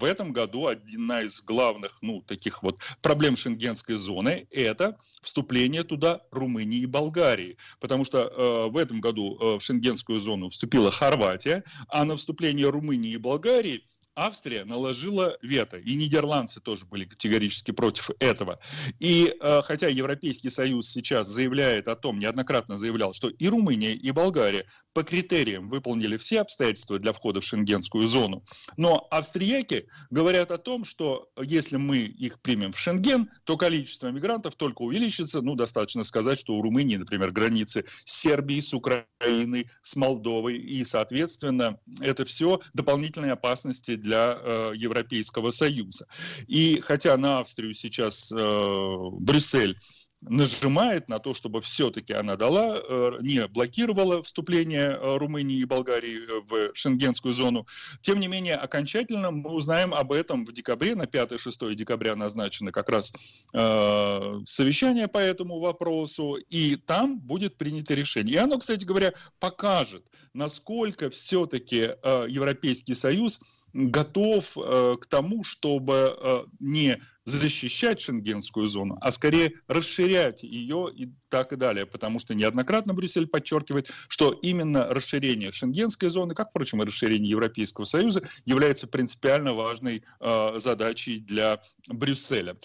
в этом году одна из главных, ну, таких вот проблем шенгенской зоны – это вступление туда Румынии и Болгарии. Потому что э, в этом году э, в шенгенскую зону вступила Хорватия, а на вступление Румынии и Болгарии – Австрия наложила вето, и нидерландцы тоже были категорически против этого. И э, хотя Европейский Союз сейчас заявляет о том, неоднократно заявлял, что и Румыния, и Болгария по критериям выполнили все обстоятельства для входа в шенгенскую зону, но австрияки говорят о том, что если мы их примем в Шенген, то количество мигрантов только увеличится. Ну, достаточно сказать, что у Румынии, например, границы с Сербией, с Украиной, с Молдовой, и, соответственно, это все дополнительные опасности для э, Европейского Союза. И хотя на Австрию сейчас э, Брюссель нажимает на то, чтобы все-таки она дала, э, не блокировала вступление э, Румынии и Болгарии э, в шенгенскую зону. Тем не менее, окончательно мы узнаем об этом в декабре, на 5-6 декабря назначено как раз э, совещание по этому вопросу, и там будет принято решение. И оно, кстати говоря, покажет, насколько все-таки э, Европейский Союз готов э, к тому, чтобы э, не защищать шенгенскую зону, а скорее расширять расширять ее и так и далее, потому что неоднократно Брюссель подчеркивает, что именно расширение шенгенской зоны, как, впрочем, и расширение Европейского Союза, является принципиально важной э, задачей для Брюсселя.